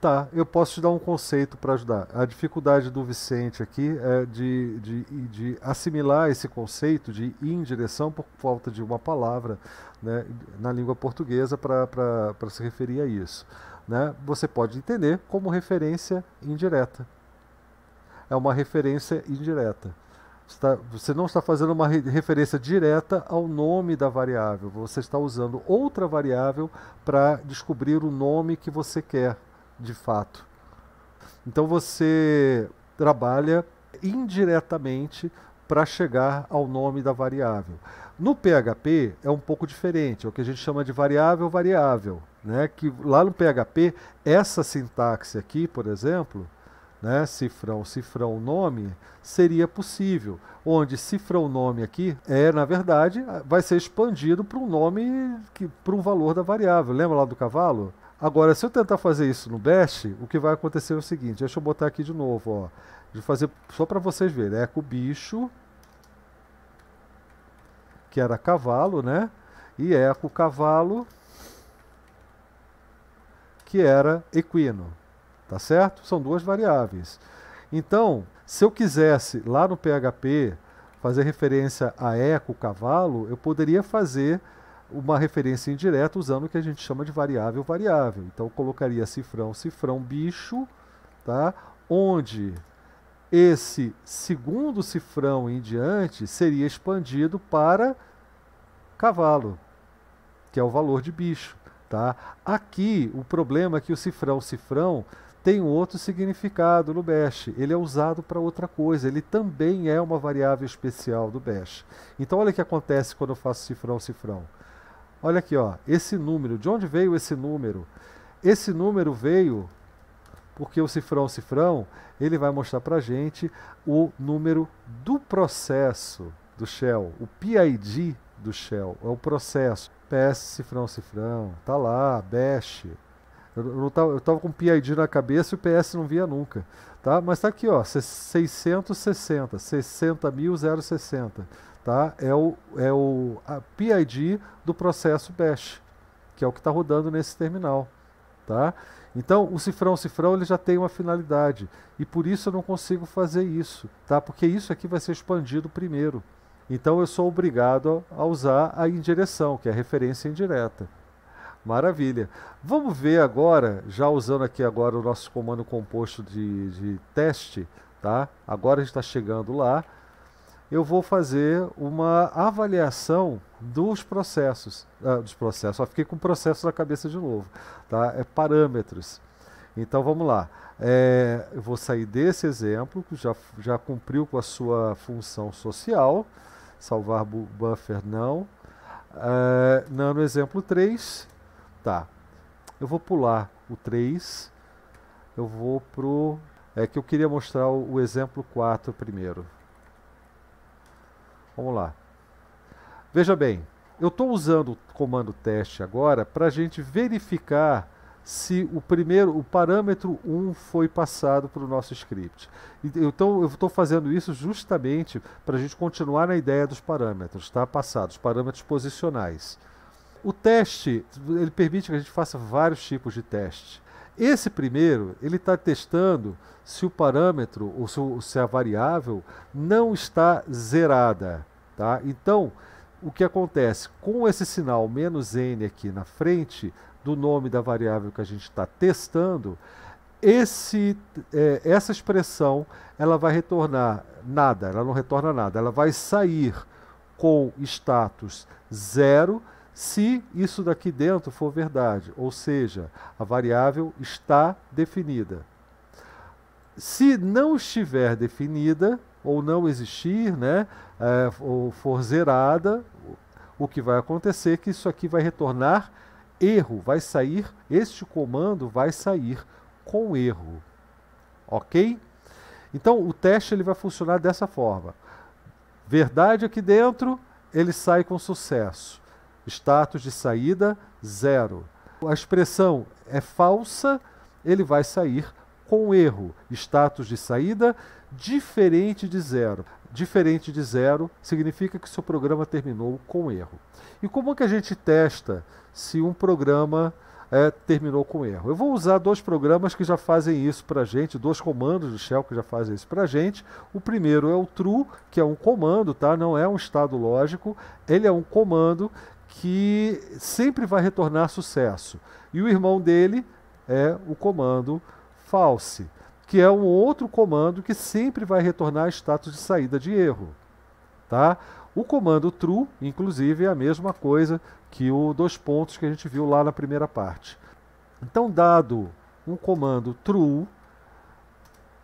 Tá, eu posso te dar um conceito para ajudar. A dificuldade do Vicente aqui é de, de, de, assimilar esse conceito de ir em direção por falta de uma palavra né, na língua portuguesa para se referir a isso. Né? Você pode entender como referência indireta. É uma referência indireta. Você, tá, você não está fazendo uma referência direta ao nome da variável, você está usando outra variável para descobrir o nome que você quer de fato. Então você trabalha indiretamente para chegar ao nome da variável. No PHP é um pouco diferente, é o que a gente chama de variável variável, né? Que lá no PHP essa sintaxe aqui, por exemplo, né, cifrão, cifrão, nome, seria possível, onde cifrão nome aqui é, na verdade, vai ser expandido para um nome que para um valor da variável. Lembra lá do cavalo? Agora, se eu tentar fazer isso no Bash, o que vai acontecer é o seguinte, deixa eu botar aqui de novo, ó. De fazer só para vocês verem, eco é bicho, que era cavalo, né? E eco é cavalo, que era equino, tá certo? São duas variáveis. Então, se eu quisesse lá no PHP fazer referência a eco cavalo, eu poderia fazer uma referência indireta usando o que a gente chama de variável variável. Então colocaria cifrão, cifrão bicho, tá? onde esse segundo cifrão em diante seria expandido para cavalo, que é o valor de bicho. Tá? Aqui o problema é que o cifrão cifrão tem outro significado no Bash. Ele é usado para outra coisa. Ele também é uma variável especial do Bash. Então olha o que acontece quando eu faço cifrão cifrão. Olha aqui, ó, esse número, de onde veio esse número? Esse número veio porque o cifrão cifrão, ele vai mostrar para gente o número do processo do Shell, o PID do Shell, é o processo. PS cifrão cifrão, tá lá, bash. Eu, estava com o PID na cabeça e o PS não via nunca, tá? Mas tá aqui, ó, 660, 60.060 tá? é o, é o PID do processo bash, que é o que está rodando nesse terminal. Tá? Então, o cifrão, o cifrão, ele já tem uma finalidade. E por isso eu não consigo fazer isso, tá? Porque isso aqui vai ser expandido primeiro. Então, eu sou obrigado a usar a indireção, que é a referência indireta. Maravilha. Vamos ver agora, já usando aqui agora o nosso comando composto de, de teste, tá? Agora a gente está chegando lá eu vou fazer uma avaliação dos processos, ah, dos processos, só fiquei com o processo na cabeça de novo, tá? É parâmetros. Então vamos lá. É, eu vou sair desse exemplo, que já, já cumpriu com a sua função social, salvar buffer não. É, nano exemplo 3, tá. Eu vou pular o 3, eu vou pro... É que eu queria mostrar o, o exemplo 4 primeiro. Vamos lá. Veja bem, eu estou usando o comando teste agora para a gente verificar se o primeiro, o parâmetro 1 foi passado para o nosso script. Então eu estou fazendo isso justamente para a gente continuar na ideia dos parâmetros, tá? Passados, parâmetros posicionais. O teste, ele permite que a gente faça vários tipos de teste. Esse primeiro, ele está testando se o parâmetro, ou se a variável não está zerada. Tá? Então, o que acontece? Com esse sinal menos "-n", aqui na frente do nome da variável que a gente está testando, esse, é, essa expressão ela vai retornar nada, ela não retorna nada, ela vai sair com status zero, se isso daqui dentro for verdade, ou seja, a variável está definida. Se não estiver definida, ou não existir, né, é, ou for zerada, o que vai acontecer é que isso aqui vai retornar erro, vai sair, este comando vai sair com erro. Ok? Então o teste ele vai funcionar dessa forma. Verdade aqui dentro, ele sai com sucesso Status de saída, zero. A expressão é falsa, ele vai sair com erro. Status de saída, diferente de zero. Diferente de zero significa que seu programa terminou com erro. E como é que a gente testa se um programa é, terminou com erro. Eu vou usar dois programas que já fazem isso para gente, dois comandos do shell que já fazem isso para gente. O primeiro é o true, que é um comando, tá? Não é um estado lógico. Ele é um comando que sempre vai retornar sucesso. E o irmão dele é o comando false, que é um outro comando que sempre vai retornar status de saída de erro. Tá? O comando true, inclusive, é a mesma coisa que o dois pontos que a gente viu lá na primeira parte. Então, dado um comando true,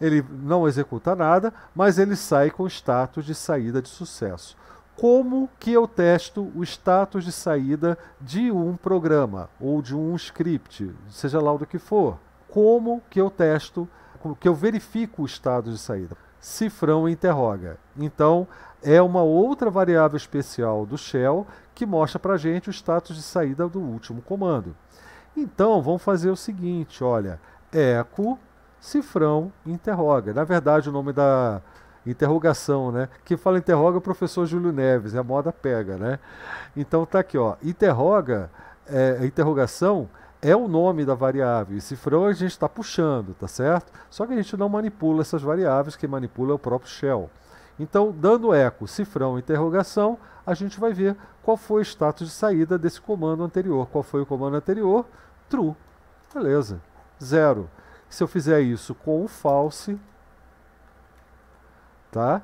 ele não executa nada, mas ele sai com status de saída de sucesso como que eu testo o status de saída de um programa ou de um script, seja lá o que for. Como que eu testo, que eu verifico o status de saída. Cifrão interroga. Então, é uma outra variável especial do shell que mostra para gente o status de saída do último comando. Então, vamos fazer o seguinte, olha, eco, cifrão interroga. Na verdade, o nome da, interrogação, né? Quem fala interroga é o professor Júlio Neves, é a moda pega, né? Então tá aqui, ó, interroga, é, interrogação é o nome da variável. E cifrão a gente está puxando, tá certo? Só que a gente não manipula essas variáveis, quem manipula é o próprio shell. Então, dando eco, cifrão, interrogação, a gente vai ver qual foi o status de saída desse comando anterior. Qual foi o comando anterior? True. Beleza. Zero. Se eu fizer isso com o false, tá?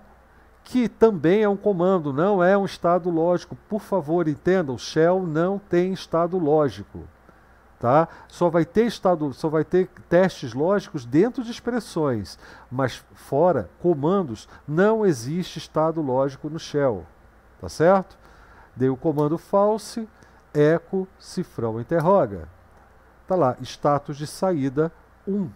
Que também é um comando, não é um estado lógico. Por favor, entendam, shell não tem estado lógico, tá? Só vai ter estado, só vai ter testes lógicos dentro de expressões, mas fora comandos não existe estado lógico no shell, tá certo? Dei o comando false, echo cifrão interroga. Tá lá, status de saída 1.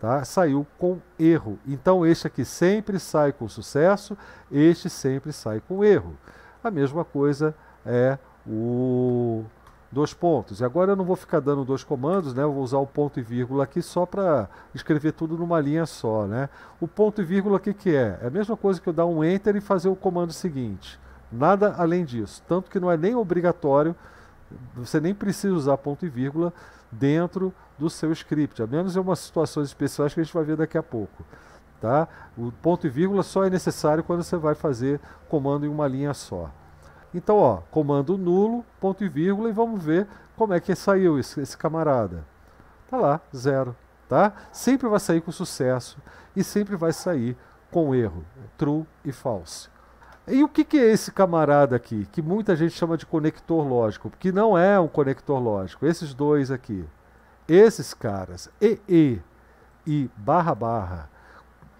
Tá? Saiu com erro. Então, este aqui sempre sai com sucesso, este sempre sai com erro. A mesma coisa é o dois pontos. E agora eu não vou ficar dando dois comandos, né? Eu vou usar o ponto e vírgula aqui só para escrever tudo numa linha só, né? O ponto e vírgula o que, que é? É a mesma coisa que eu dar um enter e fazer o comando seguinte. Nada além disso. Tanto que não é nem obrigatório, você nem precisa usar ponto e vírgula dentro do seu script, a menos em umas situações especiais que a gente vai ver daqui a pouco. Tá? O ponto e vírgula só é necessário quando você vai fazer comando em uma linha só. Então, ó, comando nulo, ponto e vírgula, e vamos ver como é que saiu esse, esse camarada. Tá lá, zero. Tá? Sempre vai sair com sucesso e sempre vai sair com erro, true e false. E o que, que, é esse camarada aqui, que muita gente chama de conector lógico, porque não é um conector lógico. Esses dois aqui, esses caras, e e, e barra barra,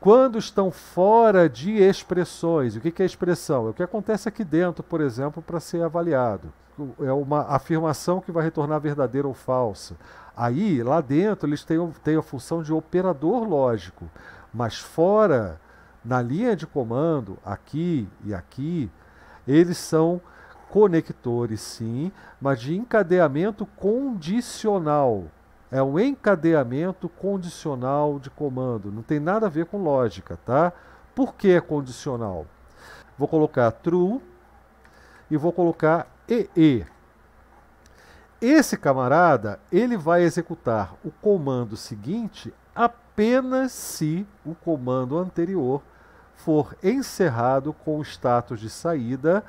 quando estão fora de expressões, o que, que é expressão? É o que acontece aqui dentro, por exemplo, para ser avaliado. É uma afirmação que vai retornar verdadeira ou falsa. Aí, lá dentro, eles têm, têm a função de operador lógico, mas fora na linha de comando, aqui e aqui, eles são conectores, sim, mas de encadeamento condicional. É um encadeamento condicional de comando, não tem nada a ver com lógica, tá? Por que é condicional? Vou colocar true e vou colocar EE. Esse camarada, ele vai executar o comando seguinte apenas se o comando anterior for encerrado com o status de saída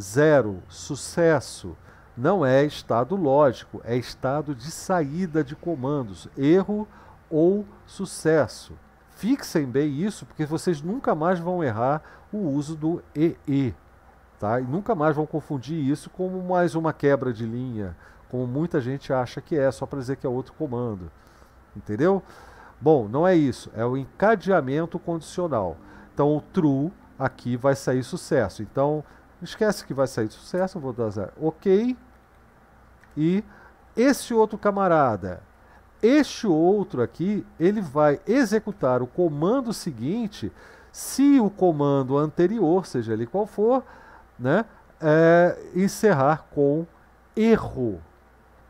zero, sucesso. Não é estado lógico, é estado de saída de comandos, erro ou sucesso. Fixem bem isso, porque vocês nunca mais vão errar o uso do EE. Tá? E nunca mais vão confundir isso com mais uma quebra de linha, como muita gente acha que é, só para dizer que é outro comando. Entendeu? Bom, não é isso, é o encadeamento condicional. Então o true aqui vai sair sucesso. Então esquece que vai sair sucesso, vou dar zero. ok. E esse outro camarada, este outro aqui, ele vai executar o comando seguinte se o comando anterior, seja ele qual for, né, é, encerrar com erro.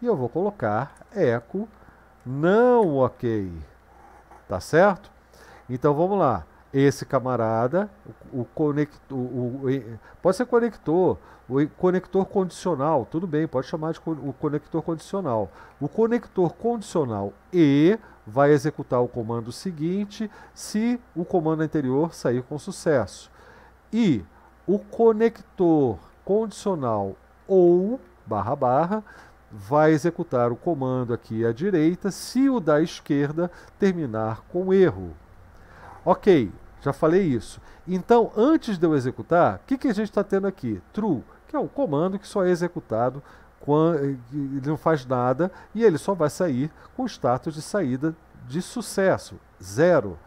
E eu vou colocar eco não ok. Tá certo? Então vamos lá esse camarada, o, conector, o, o, pode ser conector, o conector condicional, tudo bem, pode chamar de o conector condicional. O conector condicional E vai executar o comando seguinte se o comando anterior sair com sucesso. E o conector condicional OU, barra barra, vai executar o comando aqui à direita se o da esquerda terminar com erro. Ok, já falei isso. Então, antes de eu executar, o que, que a gente está tendo aqui? True, que é um comando que só é executado quando eh, ele não faz nada e ele só vai sair com status de saída de sucesso, zero.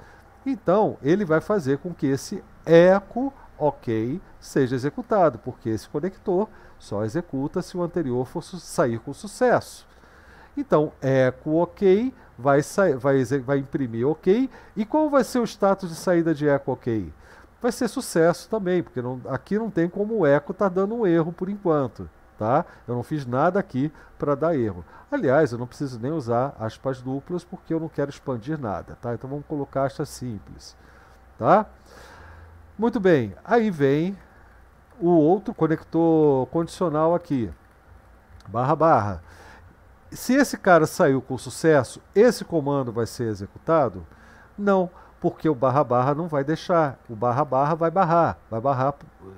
Então, ele vai fazer com que esse echo OK seja executado, porque esse conector só executa se o anterior for sair com sucesso. Então, echo OK vai, vai, vai imprimir OK. E qual vai ser o status de saída de eco OK? Vai ser sucesso também, porque não, aqui não tem como o eco estar tá dando um erro por enquanto. Tá? Eu não fiz nada aqui para dar erro. Aliás, eu não preciso nem usar aspas duplas porque eu não quero expandir nada. Tá? Então vamos colocar aspas simples. Tá? Muito bem, aí vem o outro conector condicional aqui. Barra, barra se esse cara saiu com sucesso, esse comando vai ser executado? Não, porque o barra barra não vai deixar. O barra barra vai barrar, vai barrar,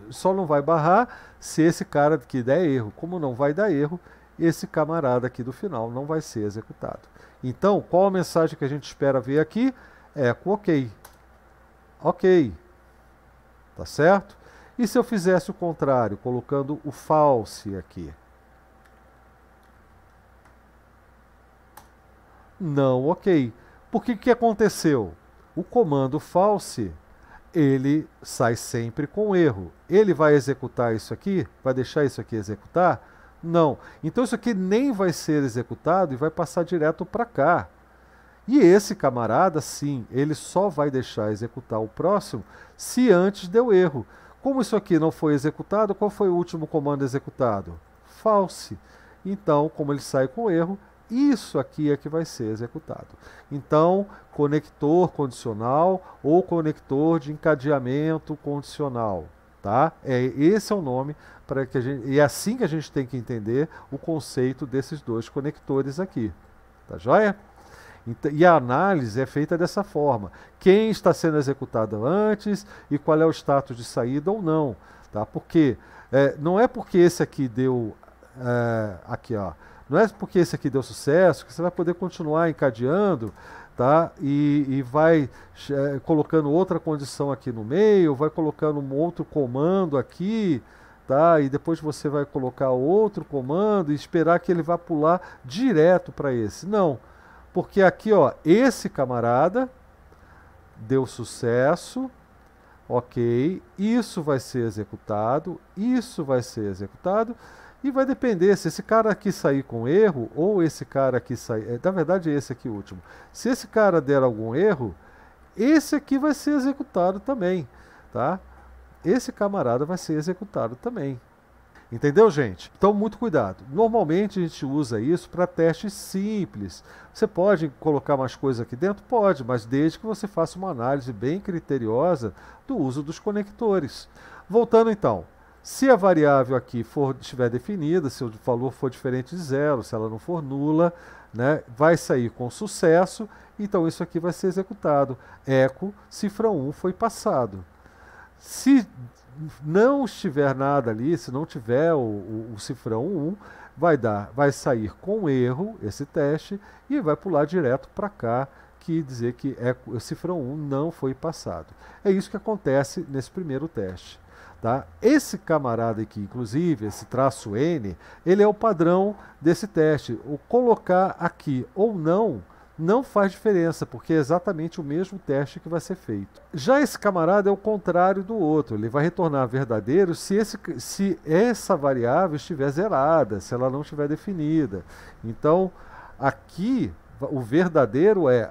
só não vai barrar se esse cara aqui der erro. Como não vai dar erro, esse camarada aqui do final não vai ser executado. Então, qual a mensagem que a gente espera ver aqui? É com OK. OK. Tá certo? E se eu fizesse o contrário, colocando o false aqui? Não, ok. Porque que aconteceu? O comando false, ele sai sempre com erro. Ele vai executar isso aqui? Vai deixar isso aqui executar? Não. Então isso aqui nem vai ser executado e vai passar direto para cá. E esse camarada, sim, ele só vai deixar executar o próximo se antes deu erro. Como isso aqui não foi executado, qual foi o último comando executado? False. Então, como ele sai com erro, isso aqui é que vai ser executado. Então, conector condicional ou conector de encadeamento condicional, tá? É esse é o nome para que a gente e é assim que a gente tem que entender o conceito desses dois conectores aqui. Tá joia? E a análise é feita dessa forma: quem está sendo executado antes e qual é o status de saída ou não. Tá? Porque é, não é porque esse aqui deu. É, aqui, ó. Não é porque esse aqui deu sucesso que você vai poder continuar encadeando tá? E, e vai é, colocando outra condição aqui no meio, vai colocando um outro comando aqui, tá? E depois você vai colocar outro comando e esperar que ele vá pular direto para esse. Não, porque aqui, ó, esse camarada deu sucesso, ok? Isso vai ser executado, isso vai ser executado. E vai depender se esse cara aqui sair com erro ou esse cara aqui sair. É, na verdade, é esse aqui último. Se esse cara der algum erro, esse aqui vai ser executado também, tá? Esse camarada vai ser executado também. Entendeu, gente? Então, muito cuidado. Normalmente a gente usa isso para testes simples. Você pode colocar mais coisas aqui dentro? Pode, mas desde que você faça uma análise bem criteriosa do uso dos conectores. Voltando então, se a variável aqui for, estiver definida, se o valor for diferente de zero, se ela não for nula, né, vai sair com sucesso, então isso aqui vai ser executado. Eco, cifra 1 foi passado. Se não estiver nada ali, se não tiver o, o, o cifrão 1, vai, dar, vai sair com erro esse teste e vai pular direto para cá, que dizer que é, o cifrão 1 não foi passado. É isso que acontece nesse primeiro teste. Tá? Esse camarada aqui, inclusive, esse traço N, ele é o padrão desse teste. O colocar aqui ou não não faz diferença, porque é exatamente o mesmo teste que vai ser feito. Já esse camarada é o contrário do outro, ele vai retornar verdadeiro se, esse, se essa variável estiver zerada, se ela não estiver definida. Então, aqui, o verdadeiro é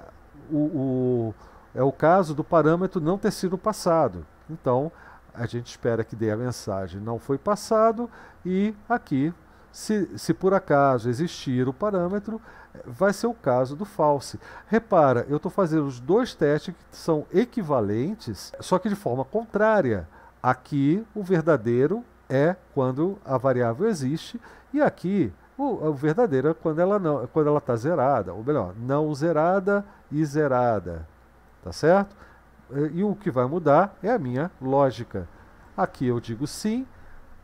o, o é o caso do parâmetro não ter sido passado. Então, a gente espera que dê a mensagem não foi passado e aqui, se, se por acaso existir o parâmetro, vai ser o caso do false. Repara, eu estou fazendo os dois testes que são equivalentes, só que de forma contrária. Aqui, o verdadeiro é quando a variável existe e aqui o, o verdadeiro é quando ela não, quando ela está zerada, ou melhor, não zerada e zerada, tá certo? Eh, e o que vai mudar é a minha lógica. Aqui eu digo sim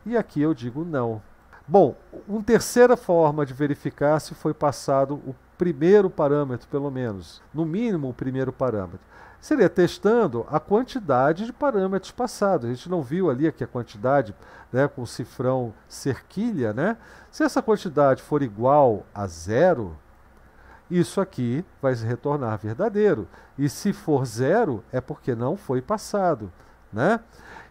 e aqui eu digo não. Bom, uma terceira forma de verificar se foi passado o primeiro parâmetro, pelo menos, no mínimo o primeiro parâmetro, seria testando a quantidade de parâmetros passados. A gente não viu ali aqui a quantidade né, com o cifrão cerquilha, né? Se essa quantidade for igual a zero, isso aqui vai se retornar verdadeiro. E se for zero, é porque não foi passado. Né?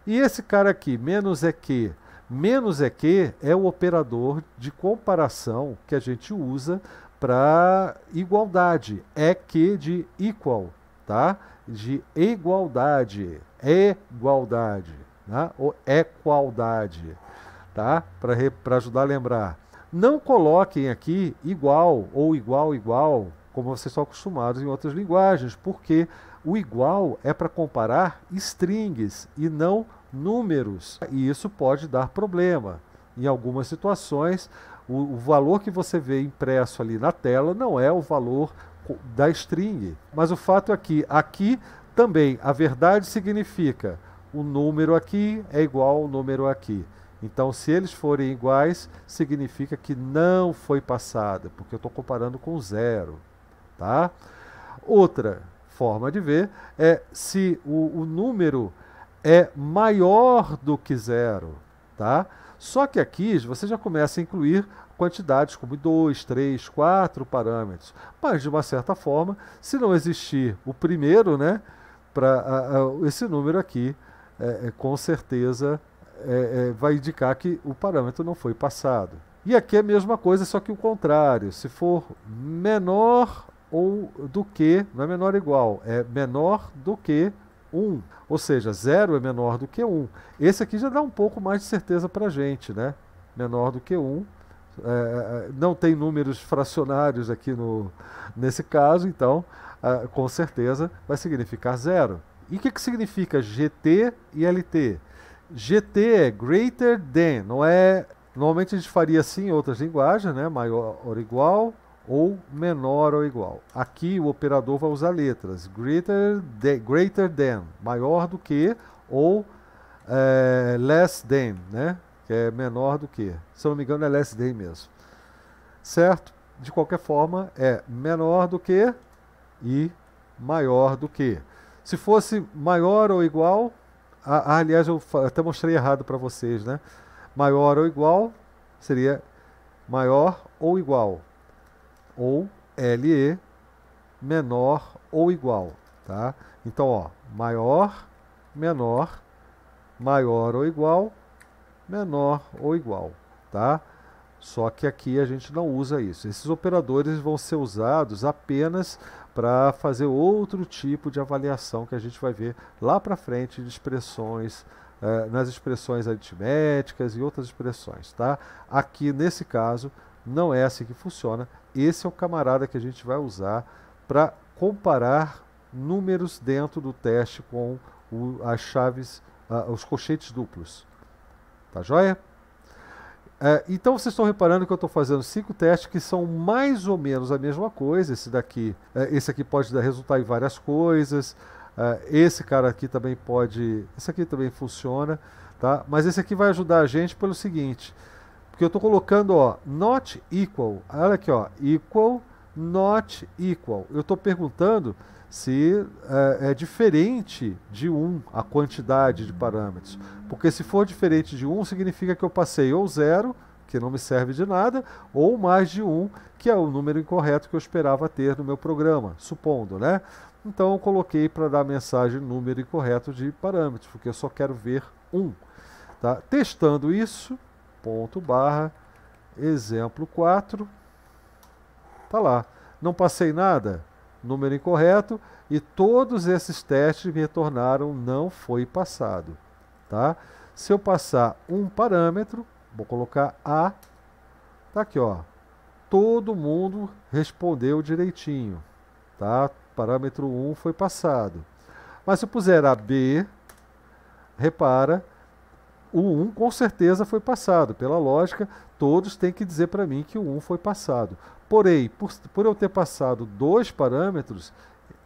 E esse cara aqui, menos é que, menos é que é o operador de comparação que a gente usa para igualdade. É que de equal, tá? De igualdade, igualdade, né? ou equaldade, tá? Para ajudar a lembrar. Não coloquem aqui igual ou igual, igual, como vocês estão acostumados em outras linguagens, porque o igual é para comparar strings e não números. E isso pode dar problema. Em algumas situações, o, o valor que você vê impresso ali na tela não é o valor da string. Mas o fato é que aqui também a verdade significa o número aqui é igual ao número aqui. Então, se eles forem iguais, significa que não foi passada, porque eu estou comparando com zero. Tá? Outra forma de ver é se o, o número é maior do que zero. Tá? Só que aqui você já começa a incluir quantidades como 2, 3, 4 parâmetros. Mas, de uma certa forma, se não existir o primeiro, né, pra, a, a, esse número aqui, é, é com certeza, é, é, vai indicar que o parâmetro não foi passado. E aqui é a mesma coisa, só que o contrário. Se for menor ou do que, não é menor ou igual, é menor do que 1. Ou seja, 0 é menor do que 1. Esse aqui já dá um pouco mais de certeza para a gente, né? Menor do que 1. É, é, não tem números fracionários aqui no, nesse caso, então, é, com certeza, vai significar 0. E o que, que significa GT e LT? GT é greater than, não é. Normalmente a gente faria assim em outras linguagens, né? Maior ou igual ou menor ou igual. Aqui o operador vai usar letras greater, de, greater than, maior do que, ou é, less than, né? Que é menor do que. Se eu não me engano é less than mesmo. Certo? De qualquer forma é menor do que e maior do que. Se fosse maior ou igual, ah, ah, aliás, eu até mostrei errado para vocês, né? Maior ou igual seria maior ou igual. Ou LE menor ou igual, tá? Então, ó, maior, menor, maior ou igual, menor ou igual, tá? Só que aqui a gente não usa isso. Esses operadores vão ser usados apenas para fazer outro tipo de avaliação que a gente vai ver lá para frente de expressões, eh, nas expressões aritméticas e outras expressões, tá? Aqui nesse caso não é assim que funciona. Esse é o camarada que a gente vai usar para comparar números dentro do teste com o, as chaves, ah, os colchetes duplos. Tá joia? É, então vocês estão reparando que eu estou fazendo cinco testes que são mais ou menos a mesma coisa. Esse daqui, é, esse aqui pode dar, resultado em várias coisas. É, esse cara aqui também pode, esse aqui também funciona, tá? Mas esse aqui vai ajudar a gente pelo seguinte, porque eu estou colocando, ó, not equal. Olha aqui, ó, equal not equal. Eu estou perguntando se é, é, diferente de 1 a quantidade de parâmetros. Porque se for diferente de 1, significa que eu passei ou zero, que não me serve de nada, ou mais de 1, que é o número incorreto que eu esperava ter no meu programa, supondo, né? Então eu coloquei para dar a mensagem número incorreto de parâmetros, porque eu só quero ver 1. Tá? Testando isso, ponto barra, exemplo 4, Tá lá. Não passei nada, número incorreto, e todos esses testes me retornaram não foi passado, tá? Se eu passar um parâmetro, vou colocar A, tá aqui, ó. Todo mundo respondeu direitinho, tá? Parâmetro 1 foi passado. Mas se eu puser a B, repara, o 1 com certeza foi passado. Pela lógica, todos têm que dizer para mim que o 1 foi passado. Porém, por, por eu ter passado dois parâmetros,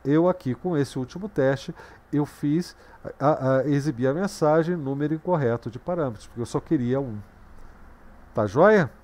eu aqui com esse último teste, eu fiz a, a, exibir a mensagem número incorreto de parâmetros, porque eu só queria um. Tá joia?